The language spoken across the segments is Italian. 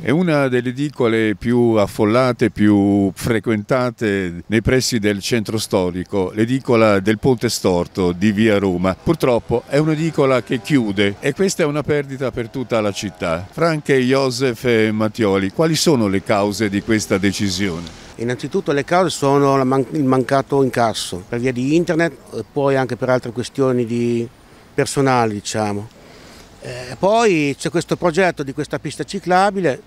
È una delle edicole più affollate, più frequentate nei pressi del centro storico, l'edicola del Ponte Storto di Via Roma. Purtroppo è un'edicola che chiude e questa è una perdita per tutta la città. Franche, Josef e Mattioli, quali sono le cause di questa decisione? Innanzitutto le cause sono il mancato incasso per via di internet e poi anche per altre questioni di personali, diciamo. Eh, poi c'è questo progetto di questa pista ciclabile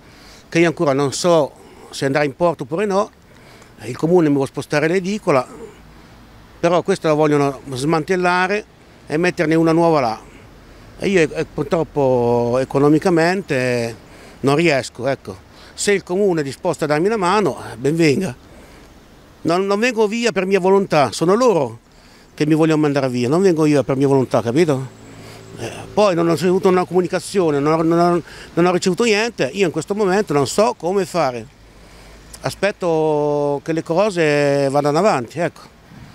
che io ancora non so se andrà in porto oppure no, eh, il comune mi vuole spostare l'edicola, però questa la vogliono smantellare e metterne una nuova là. E io eh, purtroppo economicamente non riesco, ecco. Se il comune è disposto a darmi una mano, eh, ben venga. Non, non, vengo via per mia volontà, sono loro che mi vogliono mandare via, non vengo io per mia volontà, capito? Eh, poi non ho ricevuto una comunicazione, non ho, non, ho, non ho ricevuto niente, io in questo momento non so come fare. Aspetto che le cose vadano avanti, ecco.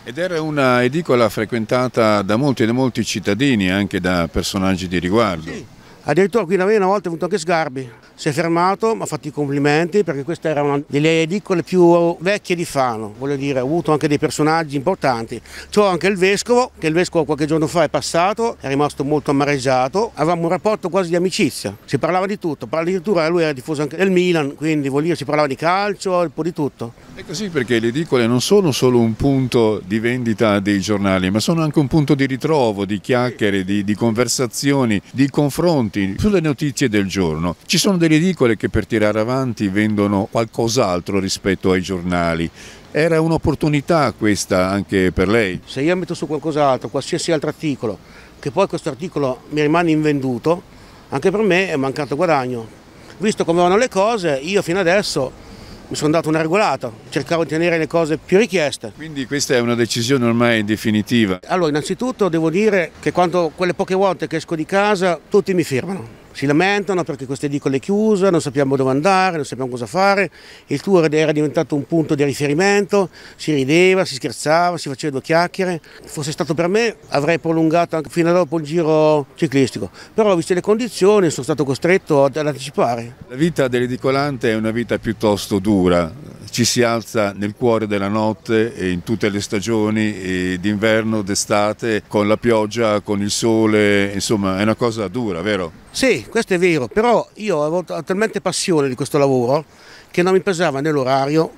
Ed era una edicola frequentata da molti, da molti cittadini, anche da personaggi di riguardo. Sì. Addirittura qui da me una volta è venuto anche Sgarbi, si è fermato, mi ha fatto i complimenti perché questa era una delle edicole più vecchie di Fano, voglio dire, ha avuto anche dei personaggi importanti. C'ho anche il vescovo, che il vescovo qualche giorno fa è passato, è rimasto molto amareggiato, avevamo un rapporto quasi di amicizia, si parlava di tutto, addirittura lui era diffuso anche del Milan, quindi voglio dire, si parlava di calcio, un po' di tutto. È così perché le edicole non sono solo un punto di vendita dei giornali, ma sono anche un punto di ritrovo, di chiacchiere, di, di conversazioni, di confronto racconti, sulle notizie del giorno. Ci sono delle edicole che per tirare avanti vendono qualcos'altro rispetto ai giornali. Era un'opportunità questa anche per lei? Se io metto su qualcos'altro, qualsiasi altro articolo, che poi questo articolo mi rimane invenduto, anche per me è mancato guadagno. Visto come vanno le cose, io fino adesso mi sono dato una regolata, cercavo di tenere le cose più richieste. Quindi questa è una decisione ormai definitiva? Allora, innanzitutto devo dire che quando quelle poche volte che esco di casa tutti mi firmano si lamentano perché queste edicole è chiusa, non sappiamo dove andare, non sappiamo cosa fare, il tour era diventato un punto di riferimento, si rideva, si scherzava, si faceva due chiacchiere, fosse stato per me avrei prolungato anche fino a dopo il giro ciclistico, però viste le condizioni sono stato costretto ad anticipare. La vita dell'edicolante è una vita piuttosto dura, ci si alza nel cuore della notte e in tutte le stagioni eh, d'inverno, d'estate, con la pioggia, con il sole, insomma è una cosa dura, vero? Sì, questo è vero, però io avevo talmente passione di questo lavoro che non mi pesava né l'orario,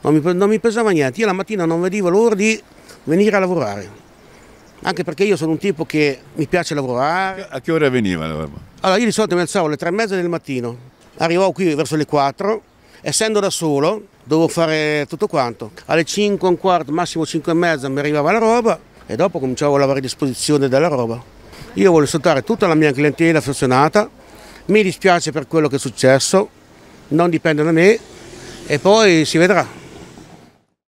non, non mi, pesava niente, io la mattina non vedevo l'ora di venire a lavorare. Anche perché io sono un tipo che mi piace lavorare. A che ora veniva? Allora io di solito mi alzavo alle tre e mezza del mattino, arrivavo qui verso le quattro, essendo da solo dovevo fare tutto quanto. Alle 5 e un quarto, massimo 5 e mezza mi arrivava la roba e dopo cominciavo a lavorare a disposizione della roba. Io voglio salutare tutta la mia clientela affezionata, mi dispiace per quello che è successo, non dipende da me e poi si vedrà.